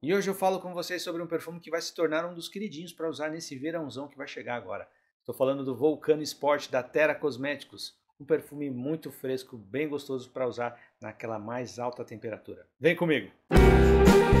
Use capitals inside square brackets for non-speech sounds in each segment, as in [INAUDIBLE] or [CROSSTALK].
E hoje eu falo com vocês sobre um perfume que vai se tornar um dos queridinhos para usar nesse verãozão que vai chegar agora. Estou falando do Volcano Sport da Terra Cosméticos, um perfume muito fresco, bem gostoso para usar naquela mais alta temperatura. Vem comigo! Música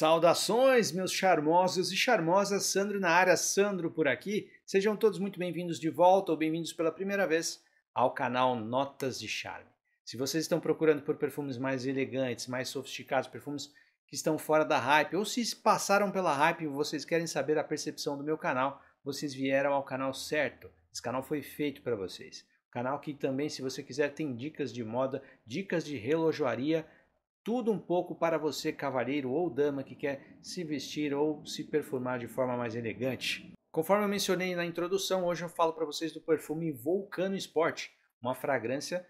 Saudações, meus charmosos e charmosas, Sandro na área, Sandro por aqui. Sejam todos muito bem-vindos de volta ou bem-vindos pela primeira vez ao canal Notas de Charme. Se vocês estão procurando por perfumes mais elegantes, mais sofisticados, perfumes que estão fora da hype, ou se passaram pela hype e vocês querem saber a percepção do meu canal, vocês vieram ao canal certo. Esse canal foi feito para vocês. Canal que também, se você quiser, tem dicas de moda, dicas de relojoaria, tudo um pouco para você, cavalheiro ou dama que quer se vestir ou se perfumar de forma mais elegante. Conforme eu mencionei na introdução, hoje eu falo para vocês do perfume Vulcano Sport, uma fragrância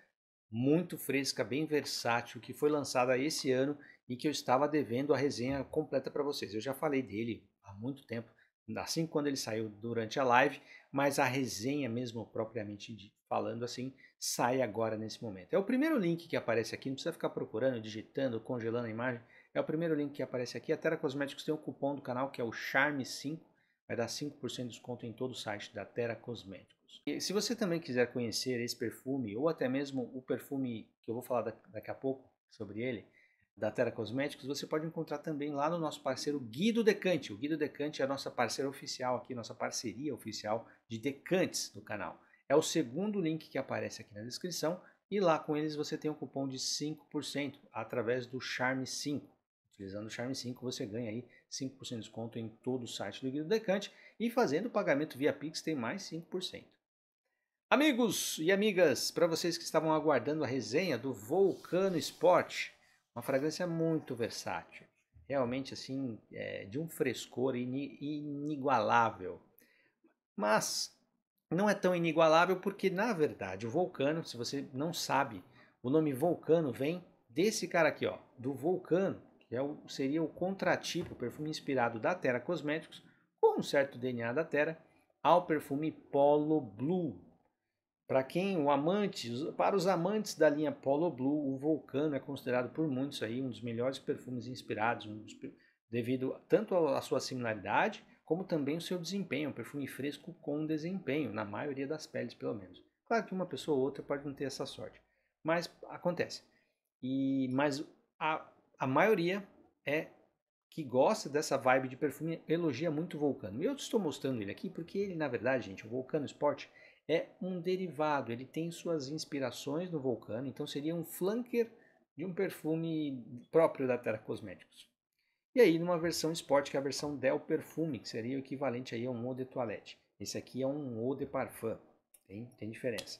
muito fresca, bem versátil, que foi lançada esse ano e que eu estava devendo a resenha completa para vocês. Eu já falei dele há muito tempo, assim quando ele saiu durante a live, mas a resenha mesmo propriamente falando assim, sai agora nesse momento. É o primeiro link que aparece aqui, não precisa ficar procurando, digitando, congelando a imagem. É o primeiro link que aparece aqui. A Terra Cosméticos tem um cupom do canal que é o CHARME5, vai dar 5% de desconto em todo o site da Terra Cosméticos. E se você também quiser conhecer esse perfume, ou até mesmo o perfume que eu vou falar daqui a pouco sobre ele, da Terra Cosméticos, você pode encontrar também lá no nosso parceiro Guido Decante. O Guido Decante é a nossa parceira oficial aqui, nossa parceria oficial de decantes do canal. É o segundo link que aparece aqui na descrição e lá com eles você tem um cupom de 5% através do Charme 5. Utilizando o Charme 5 você ganha aí 5% de desconto em todo o site do Guido Decante e fazendo o pagamento via Pix tem mais 5%. Amigos e amigas, para vocês que estavam aguardando a resenha do Volcano Sport, uma fragrância muito versátil, realmente assim, é, de um frescor inigualável. Mas não é tão inigualável porque, na verdade, o vulcano, se você não sabe, o nome vulcano vem desse cara aqui, ó, do vulcano, que é o, seria o contratipo, o perfume inspirado da Terra Cosméticos, com um certo DNA da Terra, ao perfume Polo Blue. Para quem o amante, para os amantes da linha Polo Blue, o Vulcano é considerado por muitos aí um dos melhores perfumes inspirados, um dos, devido tanto à sua similaridade como também o seu desempenho, um perfume fresco com desempenho, na maioria das peles pelo menos. Claro que uma pessoa ou outra pode não ter essa sorte, mas acontece. E mas a, a maioria é que gosta dessa vibe de perfume elogia muito o Vulcano. E eu estou mostrando ele aqui porque ele, na verdade, gente, o Vulcano Sport é um derivado, ele tem suas inspirações no Vulcano, então seria um flanker de um perfume próprio da Terra Cosméticos. E aí numa versão esporte, que é a versão Del Perfume, que seria o equivalente aí a um Eau de Toilette. Esse aqui é um Eau de Parfum, tem, tem diferença.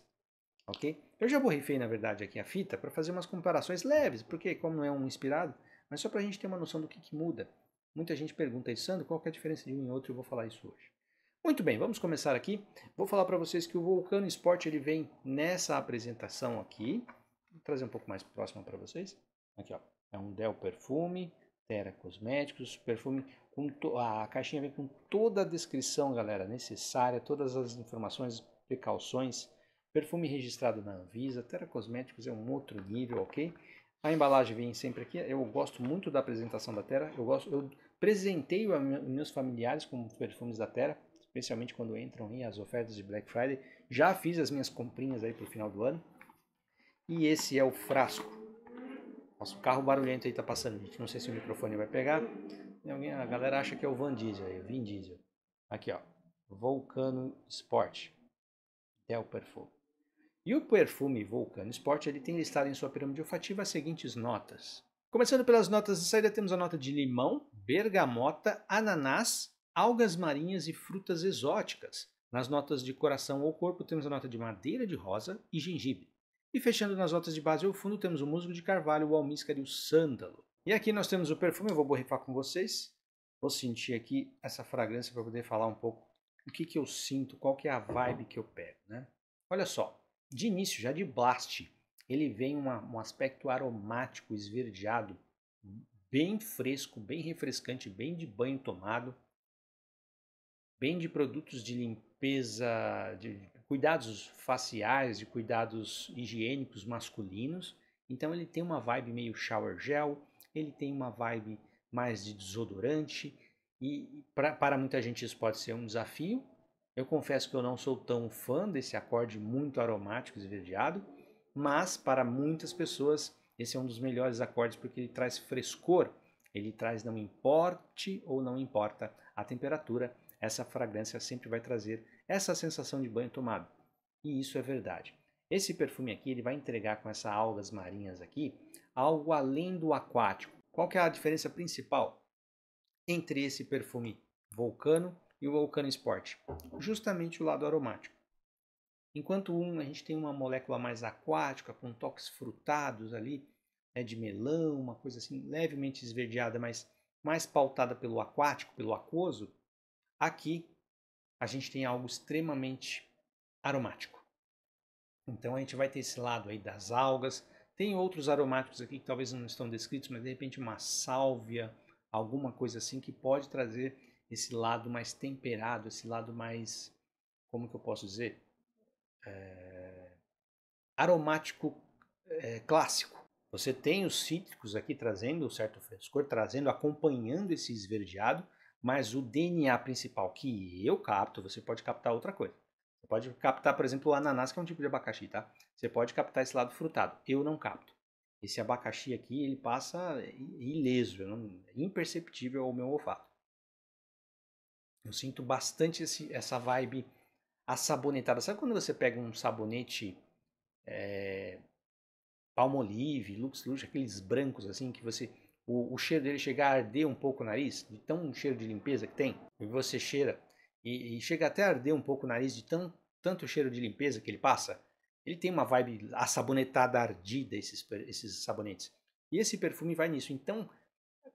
Ok? Eu já borrifei, na verdade, aqui a fita para fazer umas comparações leves, porque como não é um inspirado, mas só para a gente ter uma noção do que, que muda. Muita gente pergunta isso, Sandro, qual é a diferença de um em outro? Eu vou falar isso hoje. Muito bem, vamos começar aqui. Vou falar para vocês que o Vulcano Sport ele vem nessa apresentação aqui. Vou trazer um pouco mais próximo para vocês. Aqui, ó. É um Del Perfume, Terra Cosméticos, perfume. a caixinha vem com toda a descrição, galera, necessária, todas as informações, precauções. Perfume registrado na Anvisa, Terra Cosméticos é um outro nível, ok? A embalagem vem sempre aqui. Eu gosto muito da apresentação da Terra. Eu gosto, eu presentei os meus familiares com perfumes da Terra, especialmente quando entram aí as ofertas de Black Friday. Já fiz as minhas comprinhas aí para o final do ano. E esse é o frasco. Nosso carro barulhento aí tá passando, gente. Não sei se o microfone vai pegar. Alguém, a galera acha que é o Van Diesel aí, Vin Diesel. Aqui, ó. Volcano Sport. é o Perfume. E o perfume Volcano Sport, ele tem listado em sua pirâmide olfativa as seguintes notas. Começando pelas notas de saída, temos a nota de limão, bergamota, ananás, algas marinhas e frutas exóticas. Nas notas de coração ou corpo, temos a nota de madeira de rosa e gengibre. E fechando nas notas de base ao fundo, temos o musgo de carvalho, o almíscar e o sândalo. E aqui nós temos o perfume, eu vou borrifar com vocês. Vou sentir aqui essa fragrância para poder falar um pouco o que, que eu sinto, qual que é a vibe que eu pego, né? Olha só, de início, já de blast, ele vem uma, um aspecto aromático, esverdeado, bem fresco, bem refrescante, bem de banho tomado, bem de produtos de limpeza limpeza, de cuidados faciais, de cuidados higiênicos masculinos. Então ele tem uma vibe meio shower gel, ele tem uma vibe mais de desodorante e pra, para muita gente isso pode ser um desafio. Eu confesso que eu não sou tão fã desse acorde muito aromático esverdeado, mas para muitas pessoas esse é um dos melhores acordes porque ele traz frescor, ele traz não importe ou não importa a temperatura, essa fragrância sempre vai trazer essa sensação de banho tomado. E isso é verdade. Esse perfume aqui ele vai entregar com essas algas marinhas aqui algo além do aquático. Qual que é a diferença principal entre esse perfume Vulcano e o Vulcano Sport? Justamente o lado aromático. Enquanto um a gente tem uma molécula mais aquática, com toques frutados ali, né, de melão, uma coisa assim levemente esverdeada, mas mais pautada pelo aquático, pelo aquoso, Aqui a gente tem algo extremamente aromático. Então a gente vai ter esse lado aí das algas. Tem outros aromáticos aqui que talvez não estão descritos, mas de repente uma sálvia, alguma coisa assim que pode trazer esse lado mais temperado, esse lado mais, como que eu posso dizer, é... aromático é, clássico. Você tem os cítricos aqui trazendo um certo frescor, trazendo, acompanhando esse esverdeado, mas o DNA principal que eu capto, você pode captar outra coisa. Você pode captar, por exemplo, o ananás, que é um tipo de abacaxi, tá? Você pode captar esse lado frutado. Eu não capto. Esse abacaxi aqui, ele passa ileso, não, imperceptível ao meu olfato. Eu sinto bastante esse, essa vibe assabonetada. Sabe quando você pega um sabonete é, Palmolive, Lux Lux, aqueles brancos assim, que você o, o, cheiro dele chegar a arder um pouco o nariz, de tão um cheiro de limpeza que tem, e você cheira, e, e, chega até a arder um pouco o nariz de tão, tanto cheiro de limpeza que ele passa, ele tem uma vibe assabonetada, ardida, esses, esses sabonetes. E esse perfume vai nisso. Então,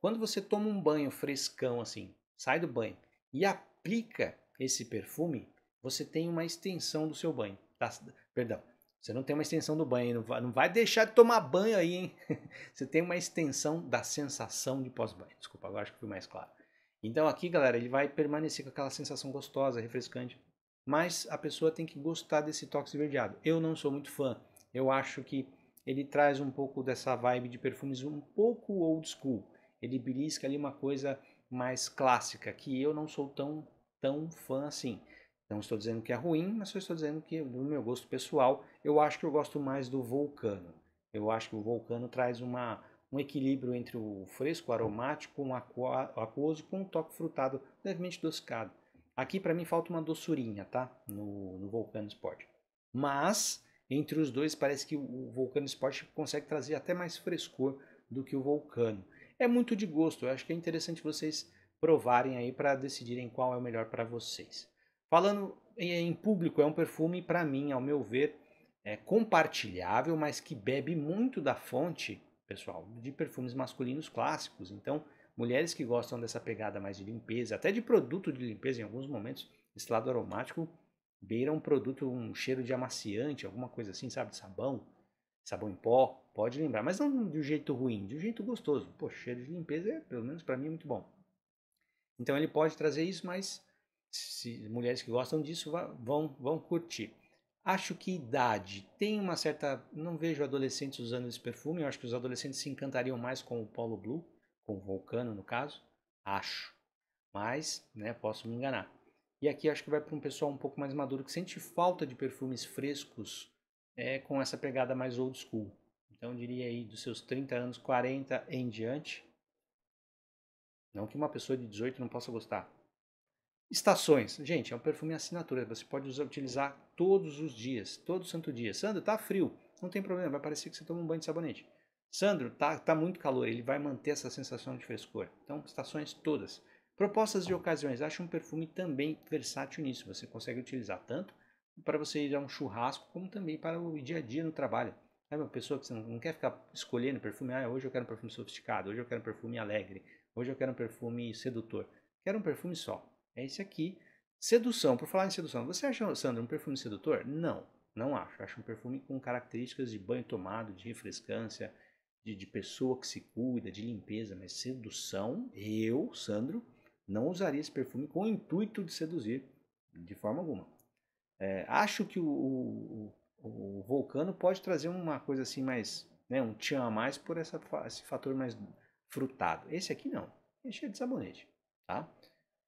quando você toma um banho frescão assim, sai do banho e aplica esse perfume, você tem uma extensão do seu banho. Da, tá, perdão, você não tem uma extensão do banho, não vai, não vai deixar de tomar banho aí, hein? [LAUGHS] Você tem uma extensão da sensação de pós-banho. Desculpa, agora acho que foi mais claro. Então aqui, galera, ele vai permanecer com aquela sensação gostosa, refrescante. Mas a pessoa tem que gostar desse toque esverdeado. Eu não sou muito fã. Eu acho que ele traz um pouco dessa vibe de perfumes um pouco old school. Ele belisca ali uma coisa mais clássica, que eu não sou tão, tão fã assim. Não estou dizendo que é ruim, mas só estou dizendo que, do meu gosto pessoal, eu acho que eu gosto mais do vulcano. Eu acho que o vulcano traz uma, um equilíbrio entre o fresco, aromático, um aquoso com um toque frutado, levemente adocicado. Aqui para mim falta uma doçurinha, tá? No, no Vulcano Sport. Mas entre os dois parece que o Vulcano Sport consegue trazer até mais frescor do que o Vulcano. É muito de gosto, eu acho que é interessante vocês provarem aí para decidirem qual é o melhor para vocês. Falando em público, é um perfume, para mim, ao meu ver, é compartilhável, mas que bebe muito da fonte, pessoal, de perfumes masculinos clássicos. Então, mulheres que gostam dessa pegada mais de limpeza, até de produto de limpeza em alguns momentos, esse lado aromático beira um produto, um cheiro de amaciante, alguma coisa assim, sabe? Sabão, sabão em pó, pode lembrar, mas não de um jeito ruim, de um jeito gostoso. Pô, cheiro de limpeza, é, pelo menos para mim, é muito bom. Então ele pode trazer isso, mas se mulheres que gostam disso vão, vão curtir. Acho que idade tem uma certa. Não vejo adolescentes usando esse perfume. Eu acho que os adolescentes se encantariam mais com o Polo Blue, com o Vulcano, no caso. Acho. Mas, né, posso me enganar. E aqui acho que vai para um pessoal um pouco mais maduro que sente falta de perfumes frescos é, com essa pegada mais old school. Então, diria aí dos seus 30 anos, 40 em diante. Não que uma pessoa de 18 não possa gostar, Estações. Gente, é um perfume assinatura. Você pode usar, utilizar todos os dias, todo santo dia. Sandro, tá frio. Não tem problema, vai parecer que você toma um banho de sabonete. Sandro, tá, tá muito calor. Ele vai manter essa sensação de frescor. Então, estações todas. Propostas de ocasiões. Acho um perfume também versátil nisso. Você consegue utilizar tanto para você ir a um churrasco, como também para o dia a dia no trabalho. É uma pessoa que você não quer ficar escolhendo perfume. Ah, hoje eu quero um perfume sofisticado, hoje eu quero um perfume alegre, hoje eu quero um perfume sedutor. Quero um perfume só. É esse aqui. Sedução. Por falar em sedução, você acha, Sandra, um perfume sedutor? Não, não acho. Acho um perfume com características de banho tomado, de refrescância, de, de pessoa que se cuida, de limpeza. Mas sedução, eu, Sandro, não usaria esse perfume com o intuito de seduzir, de forma alguma. É, acho que o, o, o, Vulcano pode trazer uma coisa assim mais, né, um tchan a mais por essa, esse fator mais frutado. Esse aqui não, esse é de sabonete, tá?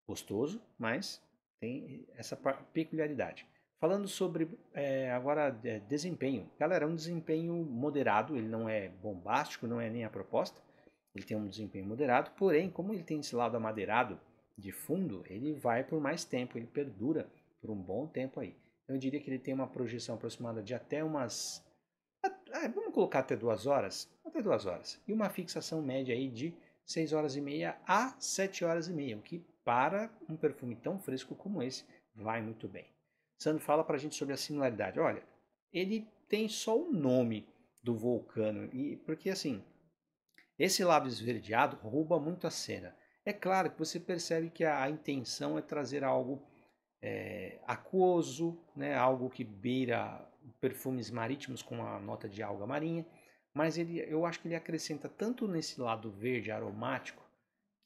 gostoso, mas tem essa peculiaridade. Falando sobre é, agora é, desempenho, galera, é um desempenho moderado, ele não é bombástico, não é nem a proposta, ele tem um desempenho moderado, porém, como ele tem esse lado amadeirado de fundo, ele vai por mais tempo, ele perdura por um bom tempo aí. Então, eu diria que ele tem uma projeção aproximada de até umas. vamos colocar até duas horas? Até duas horas. E uma fixação média aí de 6 horas e meia a 7 horas e meia, o que para um perfume tão fresco como esse, vai muito bem. Sandro fala para a gente sobre a similaridade. Olha, ele tem só o nome do vulcano, e porque assim, esse lábio esverdeado rouba muito a cena. É claro que você percebe que a, a intenção é trazer algo é, aquoso, né, algo que beira perfumes marítimos com a nota de alga marinha, mas ele, eu acho que ele acrescenta tanto nesse lado verde aromático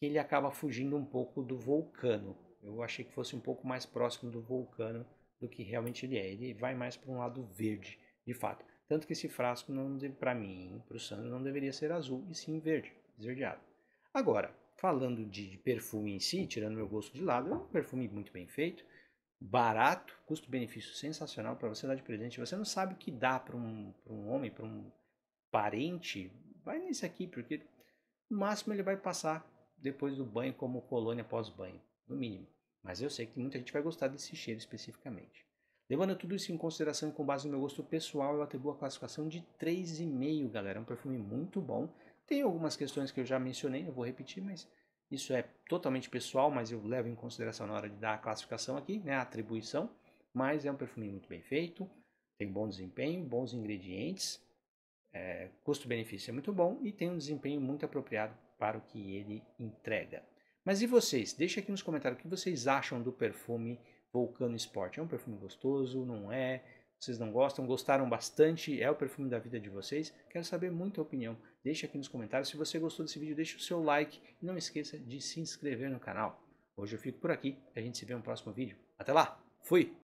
que ele acaba fugindo um pouco do vulcano. Eu achei que fosse um pouco mais próximo do vulcano do que realmente ele é. Ele vai mais para um lado verde, de fato. Tanto que esse frasco, para mim, para o Sandro, não deveria ser azul, e sim verde, esverdeado. Agora, falando de perfume em si, tirando meu gosto de lado, é um perfume muito bem feito, barato, custo-benefício sensacional para você dar de presente. Você não sabe o que dá para um, um homem, para um parente, vai nesse aqui, porque no máximo ele vai passar depois do banho como colônia pós-banho, no mínimo. Mas eu sei que muita gente vai gostar desse cheiro especificamente. Levando tudo isso em consideração e com base no meu gosto pessoal, eu atribuo a classificação de 3,5, galera. É um perfume muito bom. Tem algumas questões que eu já mencionei, eu vou repetir, mas isso é totalmente pessoal, mas eu levo em consideração na hora de dar a classificação aqui, né, a atribuição. Mas é um perfume muito bem feito, tem bom desempenho, bons ingredientes, é, custo-benefício é muito bom e tem um desempenho muito apropriado para o que ele entrega. Mas e vocês? Deixa aqui nos comentários o que vocês acham do perfume Volcano Sport. É um perfume gostoso? Não é? Vocês não gostam? Gostaram bastante? É o perfume da vida de vocês? Quero saber muita opinião. Deixa aqui nos comentários. Se você gostou desse vídeo, deixa o seu like e não esqueça de se inscrever no canal. Hoje eu fico por aqui. A gente se vê no próximo vídeo. Até lá. Fui.